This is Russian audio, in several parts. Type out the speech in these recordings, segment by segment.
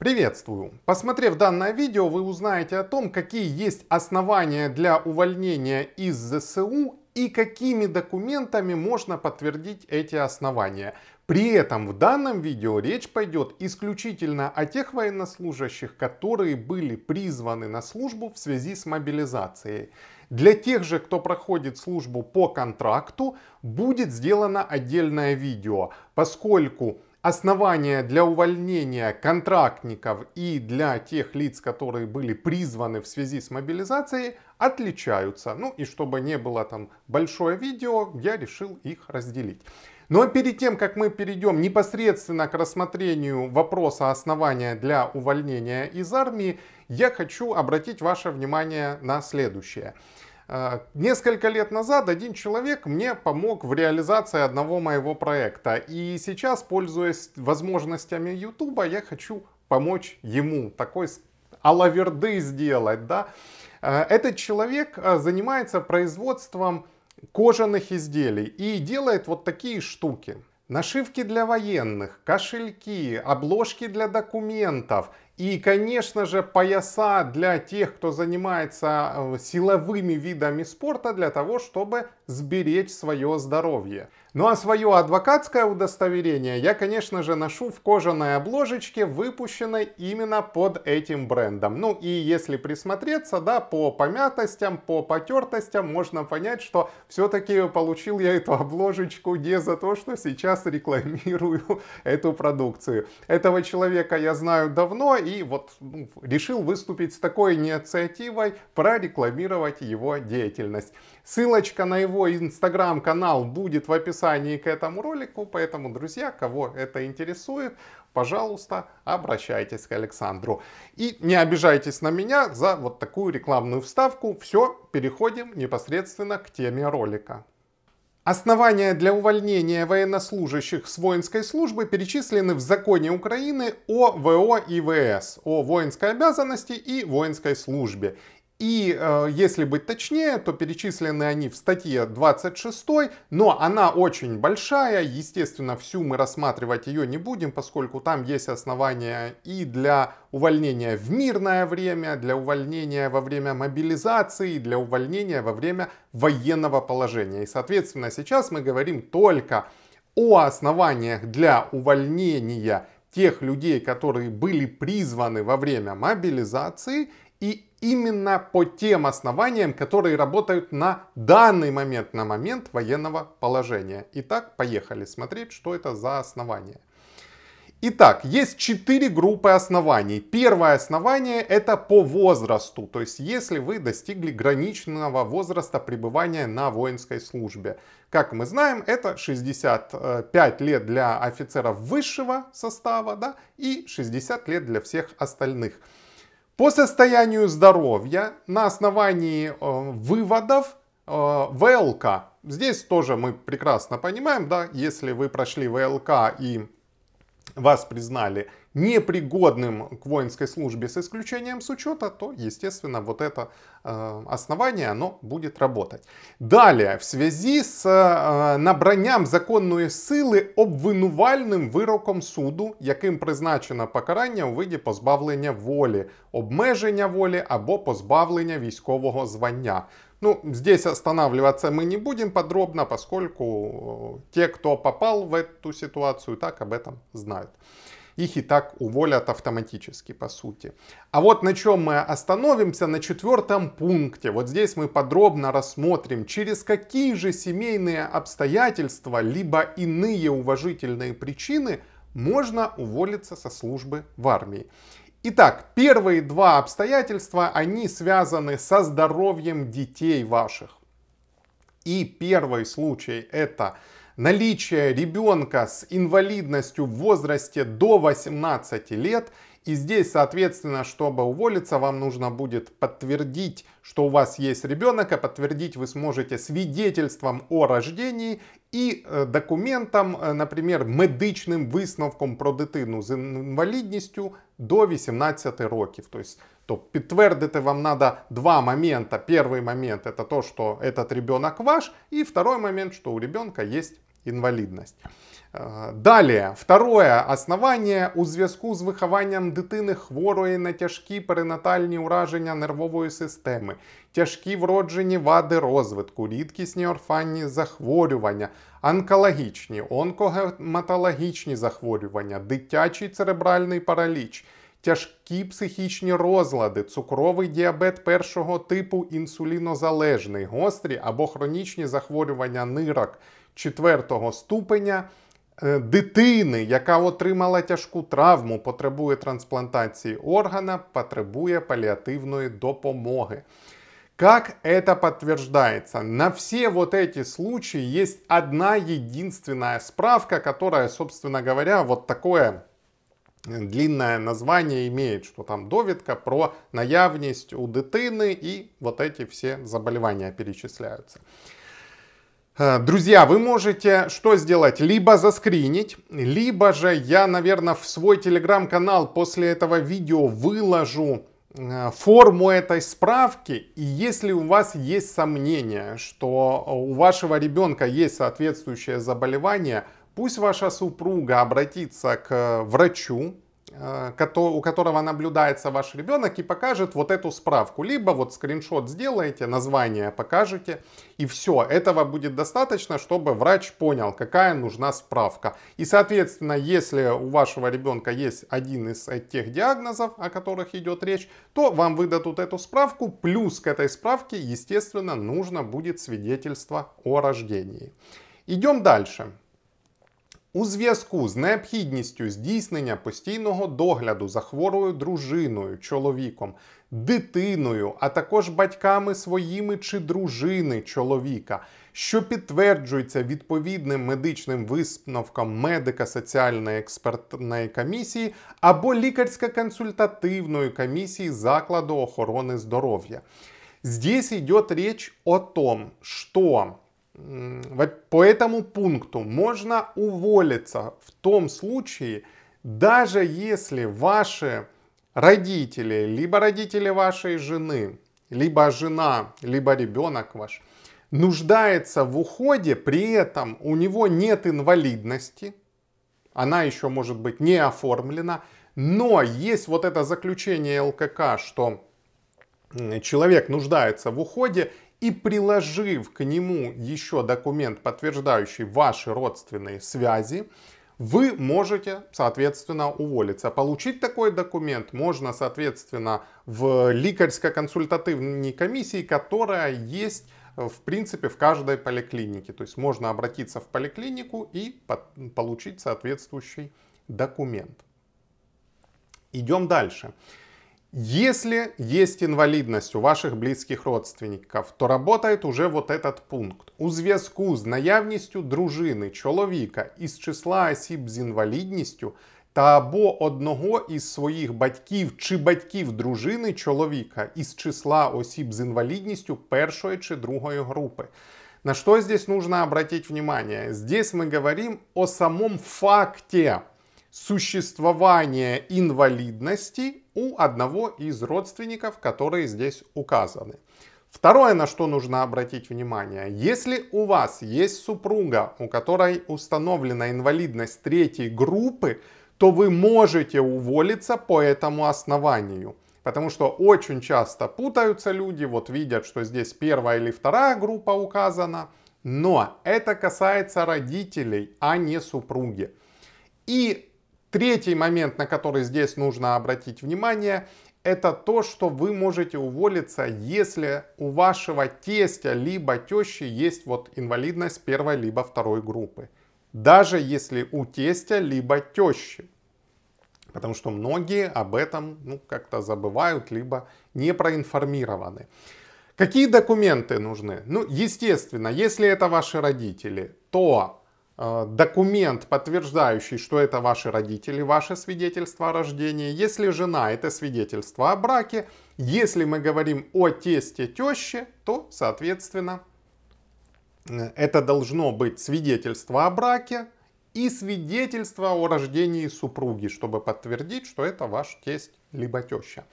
Приветствую! Посмотрев данное видео, вы узнаете о том, какие есть основания для увольнения из ЗСУ и какими документами можно подтвердить эти основания. При этом в данном видео речь пойдет исключительно о тех военнослужащих, которые были призваны на службу в связи с мобилизацией. Для тех же, кто проходит службу по контракту, будет сделано отдельное видео, поскольку основания для увольнения контрактников и для тех лиц, которые были призваны в связи с мобилизацией, отличаются. Ну и чтобы не было там большое видео, я решил их разделить. Но ну а перед тем, как мы перейдем непосредственно к рассмотрению вопроса основания для увольнения из армии, я хочу обратить ваше внимание на следующее. А, несколько лет назад один человек мне помог в реализации одного моего проекта. И сейчас, пользуясь возможностями YouTube, я хочу помочь ему. Такой алаверды сделать, да. А, этот человек а, занимается производством кожаных изделий и делает вот такие штуки. Нашивки для военных, кошельки, обложки для документов и, конечно же, пояса для тех, кто занимается э, силовыми видами спорта, для того, чтобы сберечь свое здоровье. Ну а свое адвокатское удостоверение я, конечно же, ношу в кожаной обложечке, выпущенной именно под этим брендом. Ну и если присмотреться, да, по помятостям, по потертостям, можно понять, что все-таки получил я эту обложечку не за то, что сейчас рекламирую эту продукцию. Этого человека я знаю давно и вот ну, решил выступить с такой инициативой, прорекламировать его деятельность. Ссылочка на его инстаграм-канал будет в описании описании к этому ролику, поэтому, друзья, кого это интересует, пожалуйста, обращайтесь к Александру. И не обижайтесь на меня за вот такую рекламную вставку. Все, переходим непосредственно к теме ролика. Основания для увольнения военнослужащих с воинской службы перечислены в законе Украины о ВО и ВС, о воинской обязанности и воинской службе. И э, если быть точнее, то перечислены они в статье 26, но она очень большая, естественно, всю мы рассматривать ее не будем, поскольку там есть основания и для увольнения в мирное время, для увольнения во время мобилизации, для увольнения во время военного положения. И, соответственно, сейчас мы говорим только о основаниях для увольнения тех людей, которые были призваны во время мобилизации и именно по тем основаниям, которые работают на данный момент, на момент военного положения. Итак, поехали смотреть, что это за основания. Итак, есть четыре группы оснований. Первое основание это по возрасту, то есть если вы достигли граничного возраста пребывания на воинской службе. Как мы знаем, это 65 лет для офицеров высшего состава да, и 60 лет для всех остальных. По состоянию здоровья на основании э, выводов э, ВЛК. Здесь тоже мы прекрасно понимаем, да, если вы прошли ВЛК и вас признали непригодным к воинской службе с исключением с учета, то, естественно, вот это э, основание, оно будет работать. Далее, в связи с э, набранням законної сили обвинувальним вироком суду, яким призначено покарання у виді позбавлення волі, обмеження волі або позбавлення військового звання. Ну, здесь останавливаться мы не будем подробно, поскольку э, те, кто попал в эту ситуацию, так об этом знают. Их и так уволят автоматически, по сути. А вот на чем мы остановимся, на четвертом пункте. Вот здесь мы подробно рассмотрим, через какие же семейные обстоятельства, либо иные уважительные причины можно уволиться со службы в армии. Итак, первые два обстоятельства, они связаны со здоровьем детей ваших. И первый случай это наличие ребенка с инвалидностью в возрасте до 18 лет и здесь, соответственно, чтобы уволиться, вам нужно будет подтвердить, что у вас есть ребенок, а подтвердить вы сможете свидетельством о рождении и э, документом, э, например, медичним висновком про дитину с инвалидностью до 18 років. То есть подтвердить вам надо два момента. Первый момент это то, что этот ребенок ваш, и второй момент, что у ребенка есть инвалидность. Э, Далі, второе основання у зв'язку з вихованням дитини хворої на тяжкі перинатальні ураження нервової системи, тяжкі вроджені вади розвитку, рідкісні орфанні захворювання, онкологічні, онкогематологічні захворювання, дитячий церебральний параліч, тяжкі психічні розлади, цукровий діабет першого типу інсулінозалежний, гострі або хронічні захворювання нирок четвертого ступеня. дитини, яка отримала тяжку травму, потребує трансплантації органа, потребує паліативної допомоги. Как это подтверждается? На все вот эти случаи есть одна единственная справка, которая, собственно говоря, вот такое э, длинное название имеет, что там довідка про наявность у дитини и вот эти все заболевания перечисляются. Э, друзья, вы можете что сделать? Либо заскринить, либо же я, наверное, в свой телеграм-канал после этого видео выложу э, форму этой справки. И если у вас есть сомнения, что у вашего ребенка есть соответствующее заболевание, пусть ваша супруга обратится к э, врачу, Э, у которого наблюдается ваш ребенок и покажет вот эту справку. Либо вот скриншот сделаете, название покажете и все. Этого будет достаточно, чтобы врач понял, какая нужна справка. И соответственно, если у вашего ребенка есть один из тех диагнозов, о которых идет речь, то вам выдадут эту справку. Плюс к этой справке, естественно, нужно будет свидетельство о рождении. Идем дальше. У зв'язку з необхідністю здійснення постійного догляду за хворою дружиною, чоловіком, дитиною, а також батьками своїми чи дружини чоловіка, що підтверджується відповідним медичним висновком медика соціальної експертної комісії або лікарсько-консультативної комісії закладу охорони здоров'я. Здесь йде річ о том, що по этому пункту можно уволиться в том случае, даже если ваши родители, либо родители вашей жены, либо жена, либо ребенок ваш нуждается в уходе, при этом у него нет инвалидности, она еще может быть не оформлена, но есть вот это заключение ЛКК, что человек нуждается в уходе, и приложив к нему еще документ, подтверждающий ваши родственные связи, вы можете, соответственно, уволиться. Получить такой документ можно, соответственно, в ликарско-консультативной комиссии, которая есть э, в принципе, в каждой поликлинике. То есть можно обратиться в поликлинику и получить соответствующий документ. Идем дальше. Если есть инвалидность у ваших близких родственников, то работает уже вот этот пункт. У зв'язку з наявністю дружини чоловіка із числа осіб с инвалидностью, та або одного из своих батьків чи батьків дружини человека из числа осіб с инвалидностью первой чи другої группы. На что здесь нужно обратить внимание? Здесь мы говорим о самом факте существование инвалидности у одного из родственников, которые здесь указаны. Второе, на что нужно обратить внимание, если у вас есть супруга, у которой установлена инвалидность третьей группы, то вы можете уволиться по этому основанию. Потому что очень часто путаются люди, вот видят, что здесь первая или вторая группа указана, но это касается родителей, а не супруги. И Третий момент, на который здесь нужно обратить внимание, это то, что вы можете уволиться, если у вашего тестя либо тещи есть вот инвалидность первой либо второй группы. Даже если у тестя либо тещи. Потому что многие об этом ну, как-то забывают, либо не проинформированы. Какие документы нужны? Ну, естественно, если это ваши родители, то Э, документ, подтверждающий, что это ваши родители, ваше свидетельство о рождении. Если жена, это свидетельство о браке. Если мы говорим о тесте теще, то, соответственно, э, это должно быть свидетельство о браке и свидетельство о рождении супруги, чтобы подтвердить, что это ваш тесть либо теща.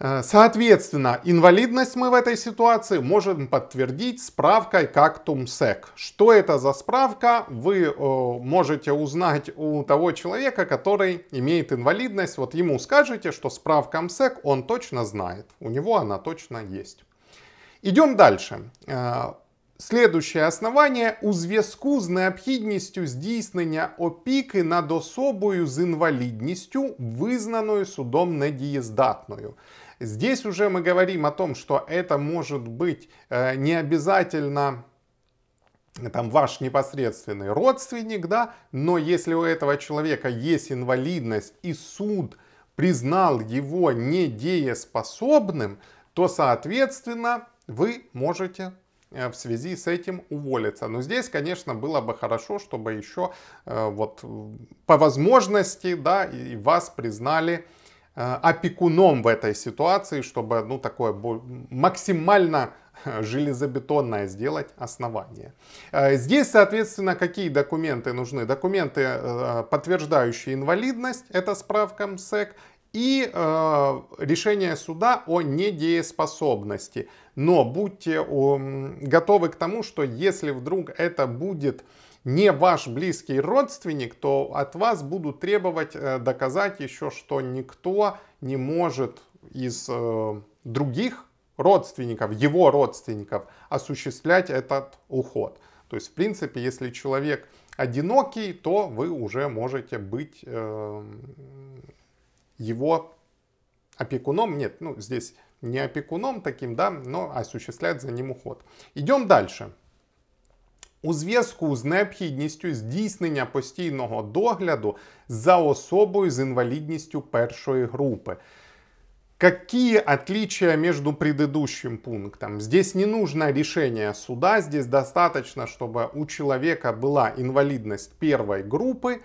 Э, соответственно, инвалидность мы в этой ситуации можем подтвердить справкой как Тумсек. Что это за справка, вы э, можете узнать у того человека, который имеет инвалидность. Вот ему скажете, что справка МСЭК он точно знает, у него она точно есть. Идем дальше. Э, следующее основание: у зв'язку з необхідністю здійснення опіки над особою с инвалидностью, визнаною судом недієздатною. Здесь уже мы говорим о том, что это может быть э, не обязательно э, там ваш непосредственный родственник, да, но если у этого человека есть инвалидность и суд признал его недееспособным, то, соответственно, вы можете э, в связи с этим уволиться. Но здесь, конечно, было бы хорошо, чтобы еще вот по возможности, да, и вас признали Э, опекуном в этой ситуации, чтобы ну, такое максимально э, железобетонное сделать основание. Э, здесь, соответственно, какие документы нужны? Документы, подтверждающие инвалидность, это справка МСЭК, и э, решение суда о недееспособности. Но будьте э, готовы к тому, что если вдруг это будет не ваш близкий родственник, то от вас будут требовать э, доказать еще, что никто не может из э, других родственников, его родственников, осуществлять этот уход. То есть, в принципе, если человек одинокий, то вы уже можете быть э, его опекуном. Нет, ну здесь не опекуном таким, да, но осуществлять за ним уход. Идем дальше у зв'язку з необхідністю здійснення постійного догляду за особою з інвалідністю першої групи. Какие отличия между предыдущим пунктом? Здесь не нужно решение суда, здесь достаточно, чтобы у человека была инвалидность первой группы.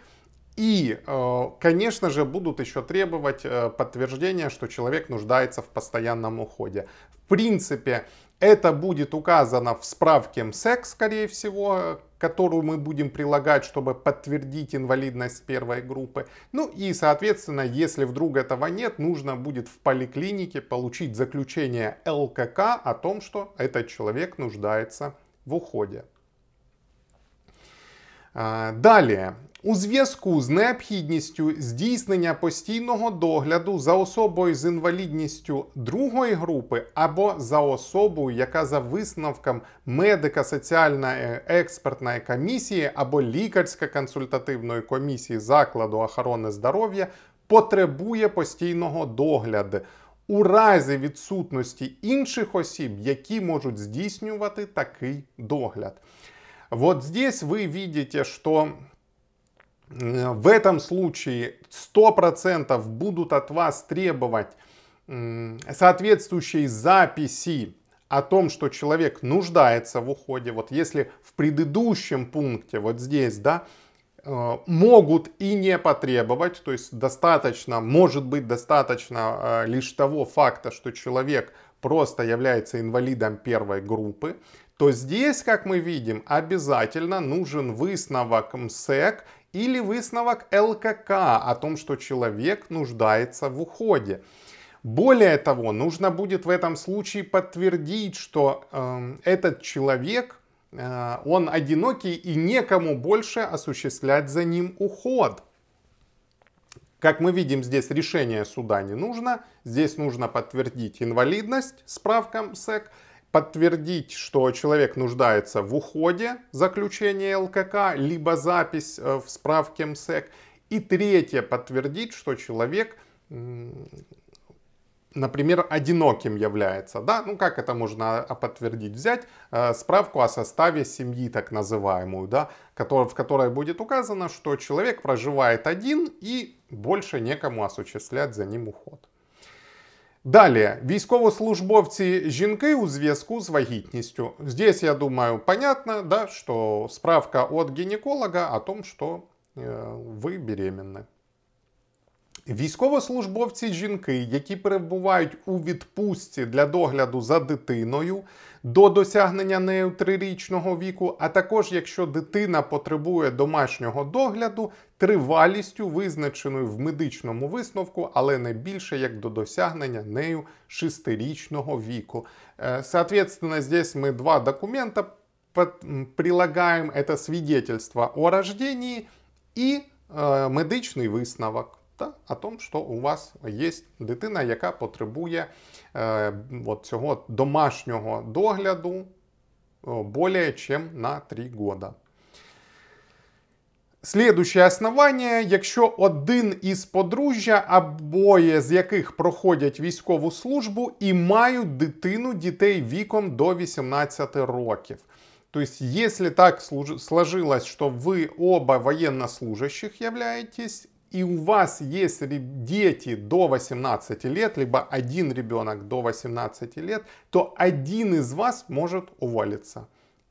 И, э, конечно же, будут еще требовать э, подтверждения, что человек нуждается в постоянном уходе. В принципе, это будет указано в справке МСЭК, скорее всего, которую мы будем прилагать, чтобы подтвердить инвалидность первой группы. Ну и, соответственно, если вдруг этого нет, нужно будет в поликлинике получить заключение ЛКК о том, что этот человек нуждается в уходе. Далі. У зв'язку з необхідністю здійснення постійного догляду за особою з інвалідністю другої групи або за особою, яка за висновком медика соціальна е, експертної комісії або лікарсько-консультативної комісії закладу охорони здоров'я потребує постійного догляду у разі відсутності інших осіб, які можуть здійснювати такий догляд. Вот здесь вы видите, что э, в этом случае 100% будут от вас требовать соответствующие записи о том, что человек нуждается в уходе. Вот если в предыдущем пункте, вот здесь, да, э, могут и не потребовать, то есть достаточно, может быть достаточно э, лишь того факта, что человек просто является инвалидом первой группы, то здесь, как мы видим, обязательно нужен высновок МСЭК или высновок ЛКК о том, что человек нуждается в уходе. Более того, нужно будет в этом случае подтвердить, что э, этот человек, э, он одинокий и некому больше осуществлять за ним уход. Как мы видим, здесь решение суда не нужно, здесь нужно подтвердить инвалидность справкам СЭК, подтвердить, что человек нуждается в уходе, заключение ЛКК, либо запись э, в справке МСЭК. И третье, подтвердить, что человек, например, одиноким является. Да? Ну, как это можно подтвердить? Взять э, справку о составе семьи, так называемую, да? в которой будет указано, что человек проживает один и больше некому осуществлять за ним уход. Далее, військовослужбовці жінки у зв'язку з вагітністю. Здесь, я думаю, понятно, да, що справка від гінеколога о том, що ви беременны. Військовослужбовці жінки, які перебувають у відпустці для догляду за дитиною до досягнення нею трирічного віку, а також якщо дитина потребує домашнього догляду тривалістю, визначеною в медичному висновку, але не більше як до досягнення нею шестирічного віку. Е, соответственно, здесь ми два документа прилагаємо Это свідетельство о рожденні і э, медичний висновок та о том, що у вас є дитина, яка потребує е, от цього домашнього догляду более чем на 3 года. Слідуще основання, якщо один із подружжя, обоє з яких проходять військову службу і мають дитину дітей віком до 18 років. То есть, если так сложилось, что вы оба военнослужащих являетесь, и у вас есть дети до 18 лет, либо один ребенок до 18 лет, то один из вас может уволиться.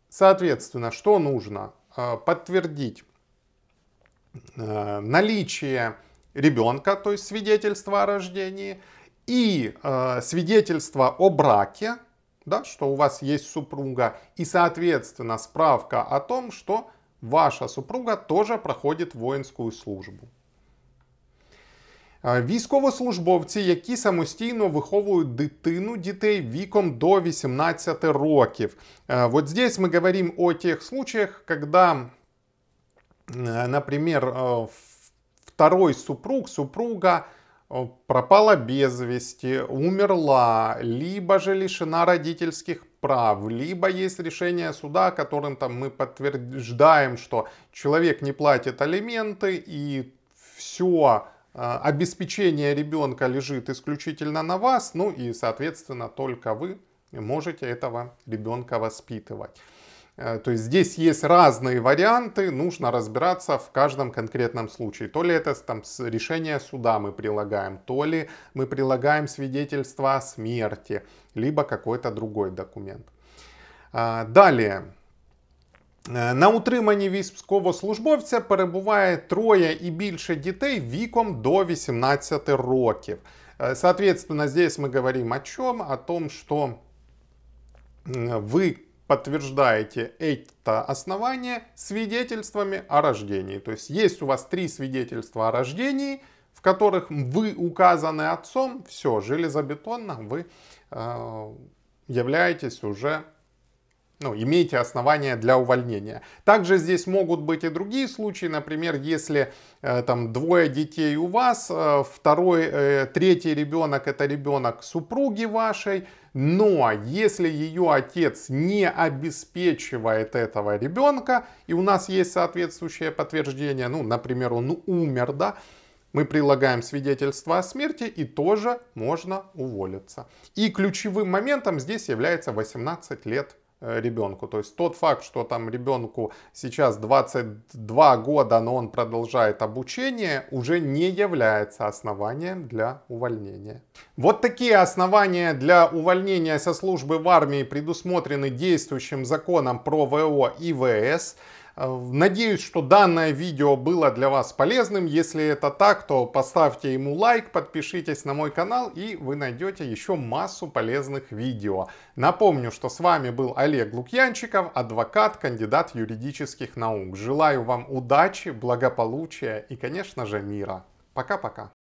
Соответственно, что нужно? А, подтвердить э, наличие ребенка, то есть свидетельство о рождении, и э, свидетельство о браке, да, что у вас есть супруга, и, соответственно, справка о том, что ваша супруга тоже проходит воинскую службу. А військовослужбовці, які самостійно виховують дитину дітей віком до 18 років. Вот здесь мы говорим о тех случаях, когда, например, второй супруг, супруга пропала без вести, умерла, либо же лишена родительских прав, либо есть решение суда, которым там мы подтверждаем, что человек не платит алименты и все Э, обеспечение ребенка лежит исключительно на вас, ну и, соответственно, только вы можете этого ребенка воспитывать. Э, то есть здесь есть разные варианты, нужно разбираться в каждом конкретном случае. То ли это там, решение суда мы прилагаем, то ли мы прилагаем свидетельство о смерти, либо какой-то другой документ. Э, далее, на утриманні військовослужбовця перебуває троє і більше дітей віком до 18 років. Соответственно, здесь мы говорим о чем? О том, что вы подтверждаете это основание свидетельствами о рождении. То есть есть у вас три свидетельства о рождении, в которых вы указаны отцом, все, железобетонно вы э, являетесь уже ну, имеете основания для увольнения. Также здесь могут быть и другие случаи, например, если э, там двое детей у вас, э, второй, э, третий ребенок это ребенок супруги вашей, но если ее отец не обеспечивает этого ребенка, и у нас есть соответствующее подтверждение, ну, например, он умер, да, мы прилагаем свидетельство о смерти и тоже можно уволиться. И ключевым моментом здесь является 18 лет Э, ребенку. То есть тот факт, что там ребенку сейчас 22 года, но он продолжает обучение, уже не является основанием для увольнения. Вот такие основания для увольнения со службы в армии предусмотрены действующим законом про ВО и ВС. Надеюсь, что данное видео было для вас полезным. Если это так, то поставьте ему лайк, подпишитесь на мой канал и вы найдете еще массу полезных видео. Напомню, что с вами был Олег Лукьянчиков, адвокат, кандидат юридических наук. Желаю вам удачи, благополучия и, конечно же, мира. Пока-пока.